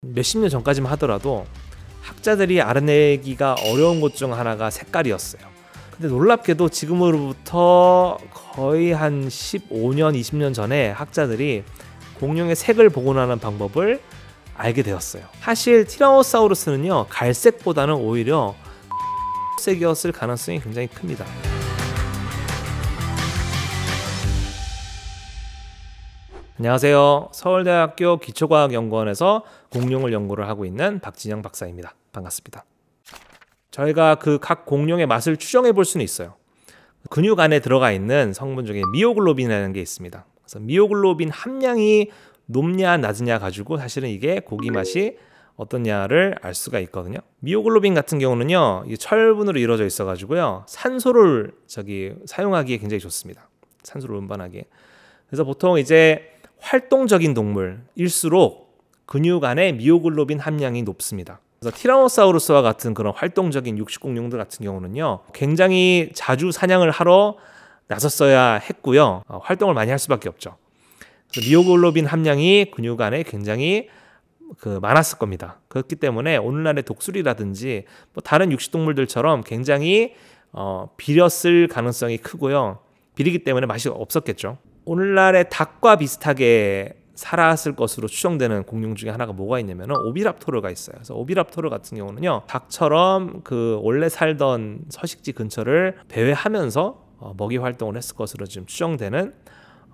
몇십 년 전까지만 하더라도 학자들이 알아내기가 어려운 것 중 하나가 색깔이었어요. 근데 놀랍게도 지금으로부터 거의 한 15년, 20년 전에 학자들이 공룡의 색을 복원하는 방법을 알게 되었어요. 사실 티라노사우루스는요, 갈색보다는 오히려 색이었을 가능성이 굉장히 큽니다. 안녕하세요. 서울대학교 기초과학연구원에서 공룡을 연구를 하고 있는 박진영 박사입니다. 반갑습니다. 저희가 그 각 공룡의 맛을 추정해 볼 수는 있어요. 근육 안에 들어가 있는 성분 중에 미오글로빈이라는 게 있습니다. 그래서 미오글로빈 함량이 높냐 낮으냐 가지고 사실은 이게 고기 맛이 어떠냐를 알 수가 있거든요. 미오글로빈 같은 경우는요, 철분으로 이루어져 있어가지고요, 산소를 저기 사용하기에 굉장히 좋습니다. 산소를 운반하기에. 그래서 보통 이제 활동적인 동물일수록 근육 안에 미오글로빈 함량이 높습니다. 그래서 티라노사우루스와 같은 그런 활동적인 육식공룡들 같은 경우는요, 굉장히 자주 사냥을 하러 나섰어야 했고요, 어, 활동을 많이 할 수밖에 없죠. 미오글로빈 함량이 근육 안에 굉장히 그 많았을 겁니다. 그렇기 때문에 오늘날의 독수리라든지 뭐 다른 육식동물들처럼 굉장히 어, 비렸을 가능성이 크고요. 비리기 때문에 맛이 없었겠죠. 오늘날의 닭과 비슷하게 살았을 것으로 추정되는 공룡 중에 하나가 뭐가 있냐면 오비랍토르가 있어요. 그래서 오비랍토르 같은 경우는요, 닭처럼 그 원래 살던 서식지 근처를 배회하면서 어, 먹이 활동을 했을 것으로 지금 추정되는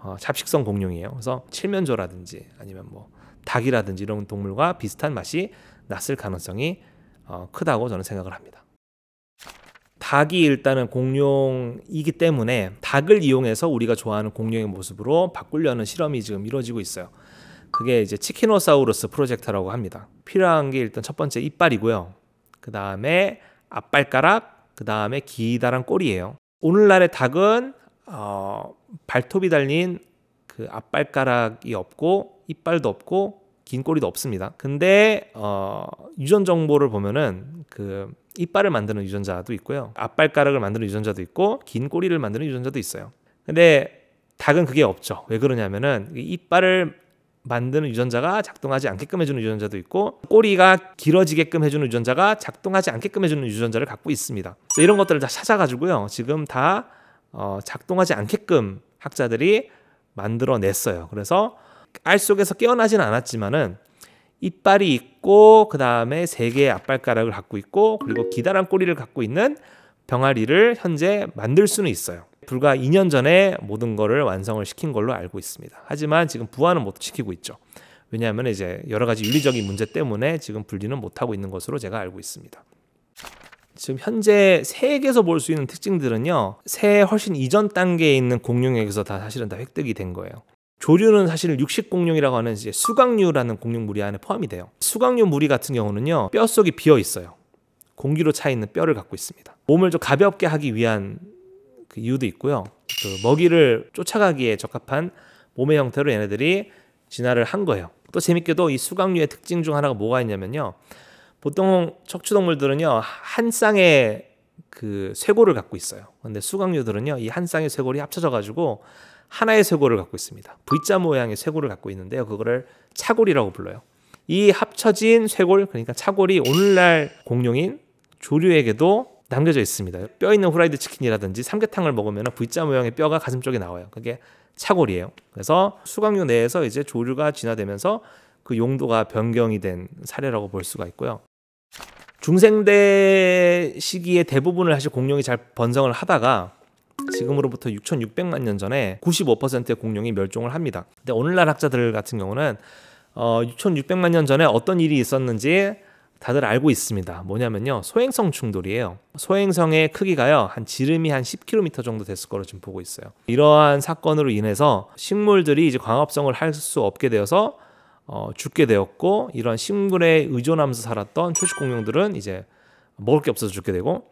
어, 잡식성 공룡이에요. 그래서 칠면조라든지 아니면 뭐 닭이라든지 이런 동물과 비슷한 맛이 났을 가능성이 어, 크다고 저는 생각을 합니다. 닭이 일단은 공룡이기 때문에 닭을 이용해서 우리가 좋아하는 공룡의 모습으로 바꾸려는 실험이 지금 이루어지고 있어요. 그게 이제 치키노사우루스 프로젝트라고 합니다. 필요한 게 일단 첫 번째 이빨이고요. 그 다음에 앞발가락, 그 다음에 기다란 꼬리예요. 오늘날의 닭은 어, 발톱이 달린 그 앞발가락이 없고 이빨도 없고 긴 꼬리도 없습니다. 근데 어, 유전 정보를 보면은 그 이빨을 만드는 유전자도 있고요. 앞발가락을 만드는 유전자도 있고 긴 꼬리를 만드는 유전자도 있어요. 근데 닭은 그게 없죠. 왜 그러냐면은 이빨을 만드는 유전자가 작동하지 않게끔 해주는 유전자도 있고 꼬리가 길어지게끔 해주는 유전자가 작동하지 않게끔 해주는 유전자를 갖고 있습니다. 이런 것들을 다 찾아가지고요. 지금 다 어, 작동하지 않게끔 학자들이 만들어냈어요. 그래서 알 속에서 깨어나지는 않았지만은 이빨이 있고 그 다음에 세 개의 앞발가락을 갖고 있고 그리고 기다란 꼬리를 갖고 있는 병아리를 현재 만들 수는 있어요. 불과 2년 전에 모든 것을 완성을 시킨 걸로 알고 있습니다. 하지만 지금 부화는 못 시키고 있죠. 왜냐하면 이제 여러 가지 윤리적인 문제 때문에 지금 분리는 못 하고 있는 것으로 제가 알고 있습니다. 지금 현재 새에게서 볼 수 있는 특징들은요. 새 훨씬 이전 단계에 있는 공룡에게서 다 사실은 다 획득이 된 거예요. 조류는 사실 육식공룡이라고 하는 이제 수강류라는 공룡무리 안에 포함이 돼요. 수강류 무리 같은 경우는요, 뼈 속이 비어 있어요. 공기로 차 있는 뼈를 갖고 있습니다. 몸을 좀 가볍게 하기 위한 그 이유도 있고요. 그 먹이를 쫓아가기에 적합한 몸의 형태로 얘네들이 진화를 한 거예요. 또 재밌게도 이 수강류의 특징 중 하나가 뭐가 있냐면요. 보통 척추동물들은요, 한 쌍의 그 쇄골을 갖고 있어요. 근데 수강류들은요, 이 한 쌍의 쇄골이 합쳐져 가지고 하나의 쇄골을 갖고 있습니다. V자 모양의 쇄골을 갖고 있는데요. 그거를 차골이라고 불러요. 이 합쳐진 쇄골, 그러니까 차골이 오늘날 공룡인 조류에게도 남겨져 있습니다. 뼈 있는 후라이드 치킨이라든지 삼계탕을 먹으면 V자 모양의 뼈가 가슴 쪽에 나와요. 그게 차골이에요. 그래서 수강류 내에서 이제 조류가 진화되면서 그 용도가 변경이 된 사례라고 볼 수가 있고요. 중생대 시기에 대부분을 사실 공룡이 잘 번성을 하다가 지금으로부터 6,600만 년 전에 95%의 공룡이 멸종을 합니다. 근데 오늘날 학자들 같은 경우는 어, 6,600만 년 전에 어떤 일이 있었는지 다들 알고 있습니다. 뭐냐면요. 소행성 충돌이에요. 소행성의 크기가요. 한 지름이 한 10km 정도 됐을 거로 지금 보고 있어요. 이러한 사건으로 인해서 식물들이 이제 광합성을 할 수 없게 되어서 어, 죽게 되었고 이러한 식물에 의존하면서 살았던 초식 공룡들은 이제 먹을 게 없어서 죽게 되고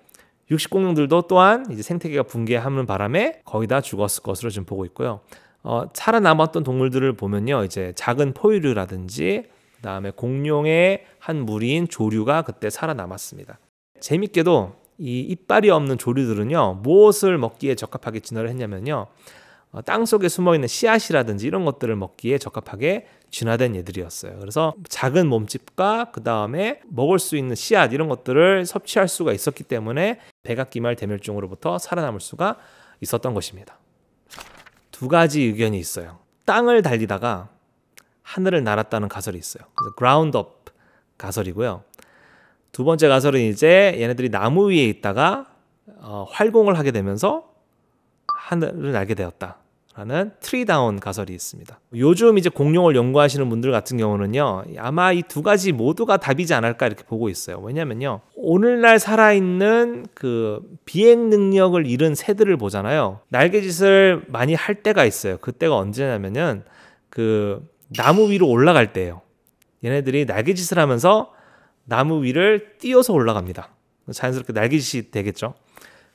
육식공룡들도 또한 이제 생태계가 붕괴하는 바람에 거의 다 죽었을 것으로 지금 보고 있고요. 어, 살아남았던 동물들을 보면요, 이제 작은 포유류라든지 그다음에 공룡의 한 무리인 조류가 그때 살아남았습니다. 재밌게도 이 이빨이 없는 조류들은요 무엇을 먹기에 적합하게 진화를 했냐면요 어, 땅 속에 숨어 있는 씨앗이라든지 이런 것들을 먹기에 적합하게 진화된 얘들이었어요. 그래서 작은 몸집과 그 다음에 먹을 수 있는 씨앗 이런 것들을 섭취할 수가 있었기 때문에 백악기말 대멸종으로부터 살아남을 수가 있었던 것입니다. 두 가지 의견이 있어요. 땅을 달리다가 하늘을 날았다는 가설이 있어요. 그래서 그라운드업 가설이고요. 두 번째 가설은 이제 얘네들이 나무 위에 있다가 어, 활공을 하게 되면서 하늘을 날게 되었다. 라는 트리다운 가설이 있습니다. 요즘 이제 공룡을 연구하시는 분들 같은 경우는요, 아마 이 두 가지 모두가 답이지 않을까 이렇게 보고 있어요. 왜냐면요, 오늘날 살아있는 그 비행 능력을 잃은 새들을 보잖아요. 날개짓을 많이 할 때가 있어요. 그때가 언제냐면은 그 나무 위로 올라갈 때예요. 얘네들이 날개짓을 하면서 나무 위를 띄어서 올라갑니다. 자연스럽게 날개짓이 되겠죠.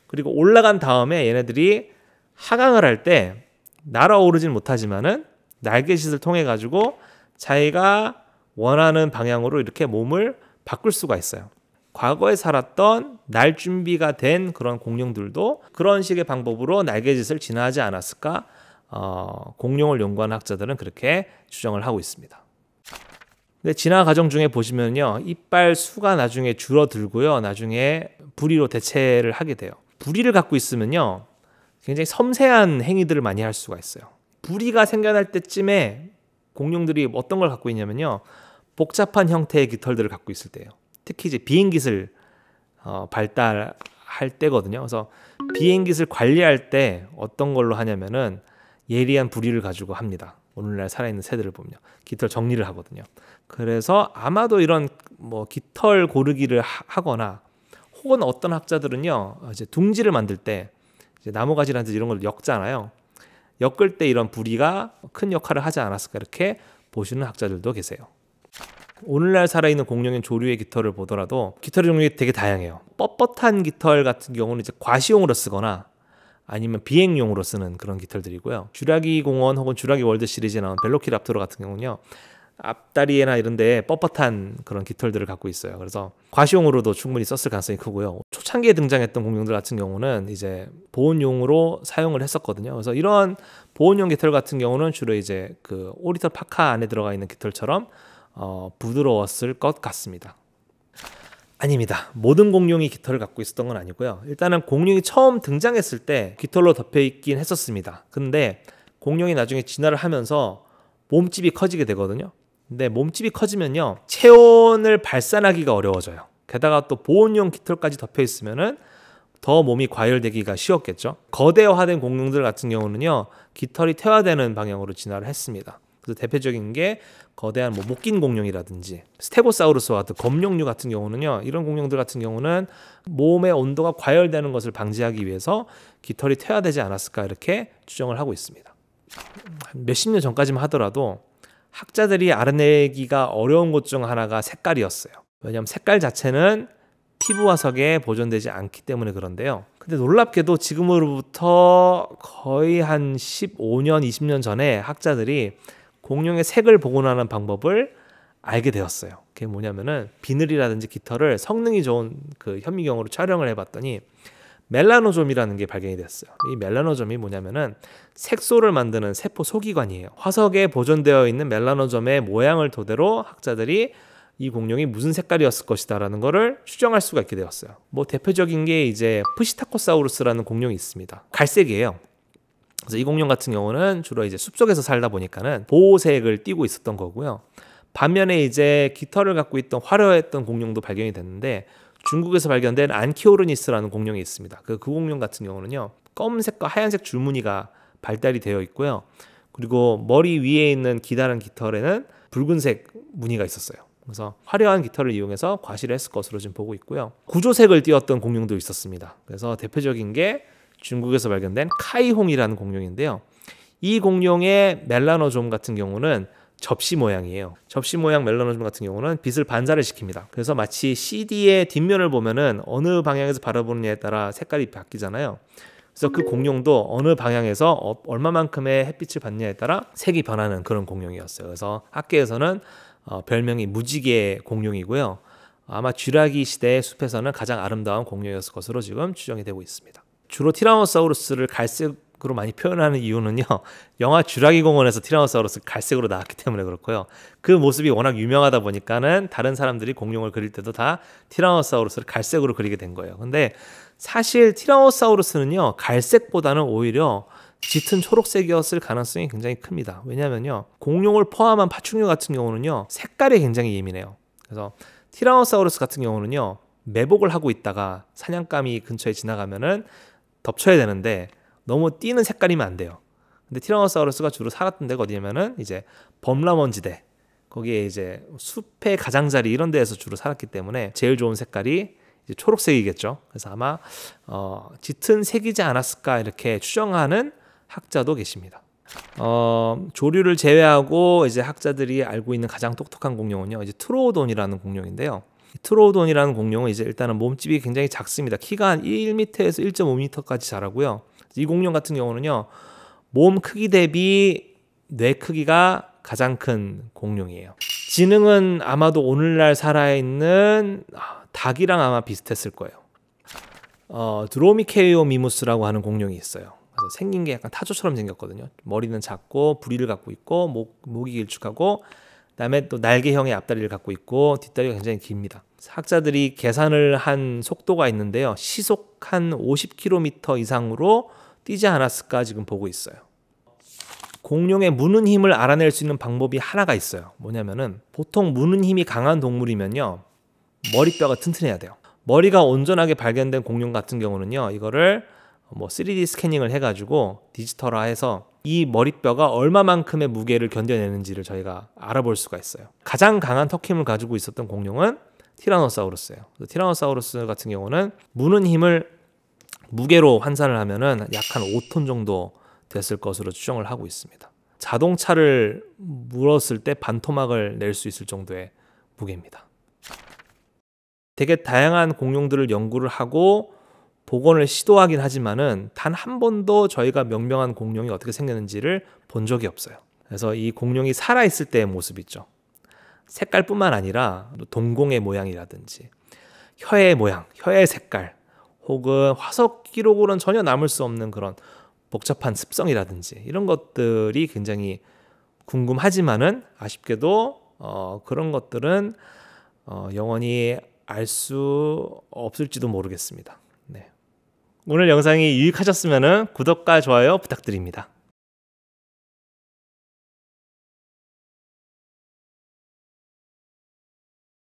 그리고 올라간 다음에 얘네들이 하강을 할때 날아오르진 못하지만은 날개짓을 통해 가지고 자기가 원하는 방향으로 이렇게 몸을 바꿀 수가 있어요. 과거에 살았던 날 준비가 된 그런 공룡들도 그런 식의 방법으로 날개짓을 진화하지 않았을까? 어, 공룡을 연구하는 학자들은 그렇게 추정을 하고 있습니다. 근데 진화 과정 중에 보시면요. 이빨 수가 나중에 줄어들고요. 나중에 부리로 대체를 하게 돼요. 부리를 갖고 있으면요. 굉장히 섬세한 행위들을 많이 할 수가 있어요. 불의가 생겨날 때쯤에 공룡들이 어떤 걸 갖고 있냐면요. 복잡한 형태의 깃털들을 갖고 있을 때예요. 특히 이제 비행깃을 어, 발달할 때거든요. 그래서 비행깃을 관리할 때 어떤 걸로 하냐면은 예리한 불의를 가지고 합니다. 오늘날 살아있는 새들을 보면 깃털 정리를 하거든요. 그래서 아마도 이런 뭐 깃털 고르기를 하, 거나 혹은 어떤 학자들은요 이제 둥지를 만들 때 나무가지라든지 이런 걸 엮잖아요. 엮을 때 이런 부리가 큰 역할을 하지 않았을까 이렇게 보시는 학자들도 계세요. 오늘날 살아있는 공룡인 조류의 깃털을 보더라도 깃털 종류가 되게 다양해요. 뻣뻣한 깃털 같은 경우는 이제 과시용으로 쓰거나 아니면 비행용으로 쓰는 그런 깃털들이고요. 주라기 공원 혹은 주라기 월드 시리즈에 나온 벨로키랍토르 같은 경우는요. 앞다리에나 이런 데 뻣뻣한 그런 깃털들을 갖고 있어요. 그래서 과시용으로도 충분히 썼을 가능성이 크고요. 초창기에 등장했던 공룡들 같은 경우는 이제 보온용으로 사용을 했었거든요. 그래서 이런 보온용 깃털 같은 경우는 주로 이제 그 오리털 파카 안에 들어가 있는 깃털처럼 어, 부드러웠을 것 같습니다. 아닙니다. 모든 공룡이 깃털을 갖고 있었던 건 아니고요. 일단은 공룡이 처음 등장했을 때 깃털로 덮여 있긴 했었습니다. 근데 공룡이 나중에 진화를 하면서 몸집이 커지게 되거든요. 근데 네, 몸집이 커지면요 체온을 발산하기가 어려워져요. 게다가 또 보온용 깃털까지 덮여 있으면은 더 몸이 과열되기가 쉬웠겠죠. 거대화된 공룡들 같은 경우는요 깃털이 퇴화되는 방향으로 진화를 했습니다. 그래서 대표적인 게 거대한 뭐 목긴 공룡이라든지 스테고사우루스와 같은 검룡류 같은 경우는요 이런 공룡들 같은 경우는 몸의 온도가 과열되는 것을 방지하기 위해서 깃털이 퇴화되지 않았을까 이렇게 추정을 하고 있습니다. 몇십 년 전까지만 하더라도 학자들이 알아내기가 어려운 것 중 하나가 색깔이었어요. 왜냐하면 색깔 자체는 피부화석에 보존되지 않기 때문에 그런데요. 근데 놀랍게도 지금으로부터 거의 한 15년, 20년 전에 학자들이 공룡의 색을 복원하는 방법을 알게 되었어요. 그게 뭐냐면은 비늘이라든지 깃털을 성능이 좋은 그 현미경으로 촬영을 해봤더니 멜라노좀이라는 게 발견이 됐어요. 이 멜라노좀이 뭐냐면은 색소를 만드는 세포 소기관이에요. 화석에 보존되어 있는 멜라노좀의 모양을 토대로 학자들이 이 공룡이 무슨 색깔이었을 것이다라는 것을 추정할 수가 있게 되었어요. 뭐 대표적인 게 이제 푸시타코사우루스라는 공룡이 있습니다. 갈색이에요. 그래서 이 공룡 같은 경우는 주로 이제 숲속에서 살다 보니까는 보호색을 띠고 있었던 거고요. 반면에 이제 깃털을 갖고 있던 화려했던 공룡도 발견이 됐는데 중국에서 발견된 안키오르니스라는 공룡이 있습니다. 그, 그 공룡 같은 경우는요. 검은색과 하얀색 줄무늬가 발달이 되어 있고요. 그리고 머리 위에 있는 기다란 깃털에는 붉은색 무늬가 있었어요. 그래서 화려한 깃털을 이용해서 과시를 했을 것으로 지금 보고 있고요. 구조색을 띄웠던 공룡도 있었습니다. 그래서 대표적인 게 중국에서 발견된 카이홍이라는 공룡인데요. 이 공룡의 멜라노존 같은 경우는 접시 모양이에요. 접시 모양 멜라노즘 같은 경우는 빛을 반사를 시킵니다. 그래서 마치 CD의 뒷면을 보면은 어느 방향에서 바라보느냐에 따라 색깔이 바뀌잖아요. 그래서 그 공룡도 어느 방향에서 얼마만큼의 햇빛을 받냐에 느 따라 색이 변하는 그런 공룡이었어요. 그래서 학계에서는 어, 별명이 무지개 공룡이고요. 아마 쥐라기 시대의 숲에서는 가장 아름다운 공룡이었을 것으로 지금 추정이 되고 있습니다. 주로 티라노사우루스를 갈색 으로 많이 표현하는 이유는요. 영화 주라기 공원에서 티라노사우루스 갈색으로 나왔기 때문에 그렇고요. 그 모습이 워낙 유명하다 보니까는 다른 사람들이 공룡을 그릴 때도 다 티라노사우루스를 갈색으로 그리게 된 거예요. 근데 사실 티라노사우루스는요. 갈색보다는 오히려 짙은 초록색이었을 가능성이 굉장히 큽니다. 왜냐면요. 공룡을 포함한 파충류 같은 경우는요. 색깔이 굉장히 예민해요. 그래서 티라노사우루스 같은 경우는요. 매복을 하고 있다가 사냥감이 근처에 지나가면은 덮쳐야 되는데 너무 띄는 색깔이면 안 돼요. 근데 티라노사우루스가 주로 살았던 데가 어디냐면은 이제 범람원지대 거기에 이제 숲의 가장자리 이런 데에서 주로 살았기 때문에 제일 좋은 색깔이 초록색이겠죠. 그래서 아마 어, 짙은 색이지 않았을까 이렇게 추정하는 학자도 계십니다. 어, 조류를 제외하고 이제 학자들이 알고 있는 가장 똑똑한 공룡은요, 이제 트로오돈이라는 공룡인데요. 트로오돈이라는 공룡은 이제 일단은 몸집이 굉장히 작습니다. 키가 한 1m에서 1.5m까지 자라고요. 이공룡 같은 경우는요. 몸 크기 대비 뇌 크기가 가장 큰 공룡이에요. 지능은 아마도 오늘날 살아있는 아, 닭이랑 아마 비슷했을 거예요. 어, 드로미케이오 미무스라고 하는 공룡이 있어요. 그래서 생긴 게 약간 타조처럼 생겼거든요. 머리는 작고 부리를 갖고 있고 목, 목이 길쭉하고 그다음에 또 날개형의 앞다리를 갖고 있고 뒷다리가 굉장히 깁니다. 학자들이 계산을 한 속도가 있는데요. 시속 한 50km 이상으로 뛰지 않았을까 지금 보고 있어요. 공룡의 무는 힘을 알아낼 수 있는 방법이 하나가 있어요. 뭐냐면은 보통 무는 힘이 강한 동물이면요. 머리뼈가 튼튼해야 돼요. 머리가 온전하게 발견된 공룡 같은 경우는요. 이거를 뭐 3D 스캐닝을 해 가지고 디지털화해서 이 머리뼈가 얼마만큼의 무게를 견뎌내는지를 저희가 알아볼 수가 있어요. 가장 강한 턱힘을 가지고 있었던 공룡은 티라노사우루스예요. 티라노사우루스 같은 경우는 무는 힘을 무게로 환산을 하면은 약 한 5톤 정도 됐을 것으로 추정을 하고 있습니다. 자동차를 물었을 때 반토막을 낼 수 있을 정도의 무게입니다. 되게 다양한 공룡들을 연구를 하고 복원을 시도하긴 하지만은 단 한 번도 저희가 명명한 공룡이 어떻게 생겼는지를 본 적이 없어요. 그래서 이 공룡이 살아있을 때의 모습 있죠. 색깔뿐만 아니라 동공의 모양이라든지 혀의 모양, 혀의 색깔, 혹은 화석 기록으로는 전혀 남을 수 없는 그런 복잡한 습성이라든지 이런 것들이 굉장히 궁금하지만은 아쉽게도 어, 그런 것들은 어, 영원히 알 수 없을지도 모르겠습니다. 네. 오늘 영상이 유익하셨으면 구독과 좋아요 부탁드립니다.